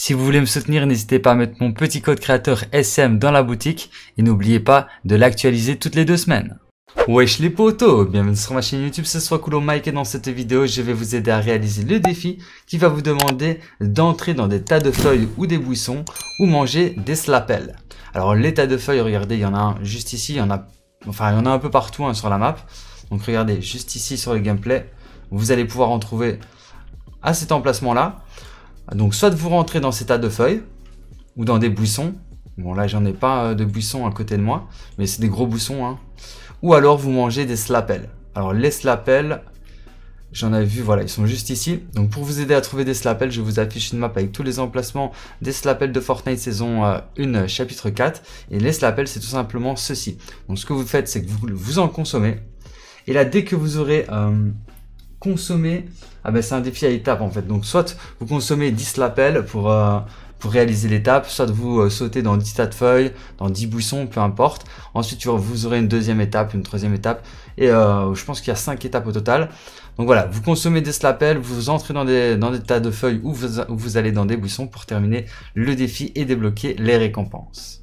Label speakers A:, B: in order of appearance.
A: Si vous voulez me soutenir, n'hésitez pas à mettre mon petit code créateur SM dans la boutique et n'oubliez pas de l'actualiser toutes les deux semaines. Wesh les potos, bienvenue sur ma chaîne YouTube, ce soit Coulo Mike et dans cette vidéo je vais vous aider à réaliser le défi qui va vous demander d'entrer dans des tas de feuilles ou des buissons ou manger des slapels. Alors les tas de feuilles, regardez, il y en a un juste ici, il y en a, enfin il y en a un peu partout hein, sur la map. Donc regardez, juste ici sur le gameplay, vous allez pouvoir en trouver à cet emplacement là. Donc soit vous rentrez dans ces tas de feuilles ou dans des buissons. Bon là j'en ai pas euh, de buissons à côté de moi, mais c'est des gros buissons. Hein. Ou alors vous mangez des slapels. Alors les slapels,
B: j'en avais vu, voilà, ils sont juste ici. Donc
A: pour vous aider à trouver des slapels, je vous affiche une map avec tous les emplacements des slapels de Fortnite saison 1 euh, chapitre 4. Et les slapels, c'est tout simplement ceci. Donc ce que vous faites, c'est que vous, vous en consommez. Et là, dès que vous aurez euh, consommer. Ah ben c'est un défi à étapes en fait. Donc soit vous consommez 10 lapels pour euh, pour réaliser l'étape, soit vous euh, sautez dans 10 tas de feuilles, dans 10 buissons, peu importe. Ensuite, vous aurez une deuxième étape, une troisième étape, et euh, je pense qu'il y a 5 étapes au total. Donc voilà, vous consommez des slapels, vous entrez dans des, dans des tas de feuilles ou vous, vous allez dans des buissons pour terminer le défi et débloquer les récompenses.